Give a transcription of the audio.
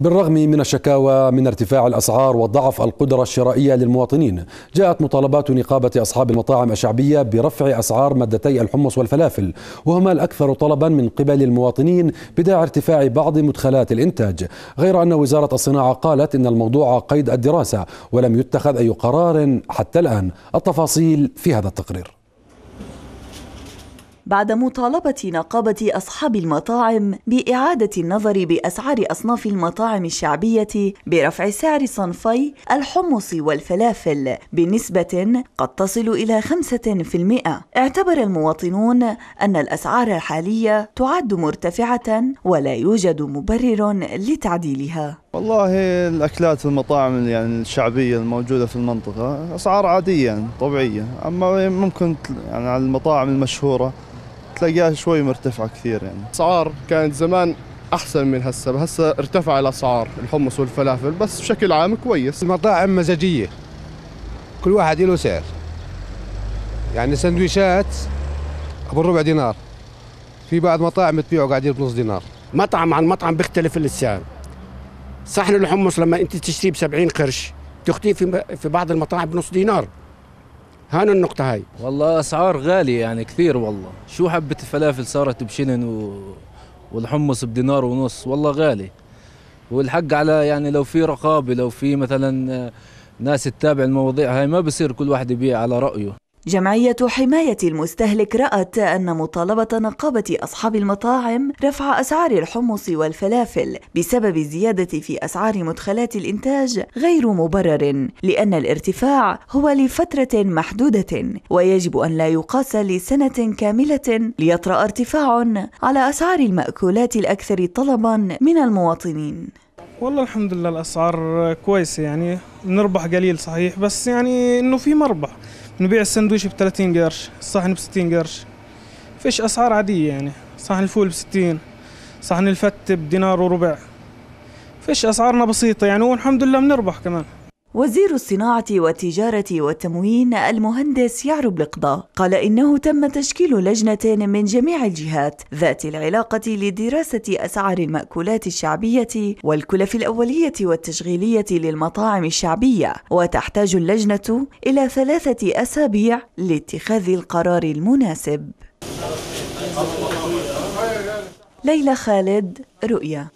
بالرغم من الشكاوى من ارتفاع الاسعار وضعف القدره الشرائيه للمواطنين، جاءت مطالبات نقابه اصحاب المطاعم الشعبيه برفع اسعار مادتي الحمص والفلافل، وهما الاكثر طلبا من قبل المواطنين بداعي ارتفاع بعض مدخلات الانتاج، غير ان وزاره الصناعه قالت ان الموضوع قيد الدراسه ولم يتخذ اي قرار حتى الان، التفاصيل في هذا التقرير. بعد مطالبة نقابة أصحاب المطاعم بإعادة النظر بأسعار أصناف المطاعم الشعبية برفع سعر صنفي الحمص والفلافل بنسبة قد تصل إلى 5%. اعتبر المواطنون أن الأسعار الحالية تعد مرتفعة ولا يوجد مبرر لتعديلها. والله الاكلات في المطاعم يعني الشعبيه الموجوده في المنطقه اسعار عاديه يعني طبيعيه اما ممكن يعني على المطاعم المشهوره تلاقيها شوي مرتفعه كثير يعني اسعار كانت زمان احسن من هسه هسه ارتفع الاسعار الحمص والفلافل بس بشكل عام كويس المطاعم مزاجيه كل واحد له سعر يعني سندويشات ابو ربع دينار في بعض مطاعم بتبيعه قاعدين بنص دينار مطعم عن مطعم بيختلف السعر صحن الحمص لما انت تشتريه ب 70 قرش تخطيه في في بعض المطاعم بنص دينار هان النقطة هاي والله أسعار غالية يعني كثير والله شو حبة الفلافل صارت بشنن و... والحمص بدينار ونص والله غالي والحق على يعني لو في رقابة لو في مثلا ناس تتابع المواضيع هاي ما بصير كل واحد يبيع على رأيه جمعية حماية المستهلك رأت أن مطالبة نقابة أصحاب المطاعم رفع أسعار الحمص والفلافل بسبب الزيادة في أسعار مدخلات الإنتاج غير مبرر لأن الارتفاع هو لفترة محدودة ويجب أن لا يقاس لسنة كاملة ليطرأ ارتفاع على أسعار المأكولات الأكثر طلبا من المواطنين والله الحمد لله الأسعار كويسة يعني نربح قليل صحيح بس يعني إنه في مربح نبيع السندويش ب 30 قرش الصحن ب 60 قرش فيش اسعار عاديه يعني صحن الفول ب 60 صحن الفت بدينار وربع فيش اسعارنا بسيطه يعني والحمد لله بنربح كمان وزير الصناعة والتجارة والتموين المهندس يعرب لقضاء قال إنه تم تشكيل لجنة من جميع الجهات ذات العلاقة لدراسة أسعار المأكولات الشعبية والكلف الأولية والتشغيلية للمطاعم الشعبية وتحتاج اللجنة إلى ثلاثة أسابيع لاتخاذ القرار المناسب ليلى خالد رؤيا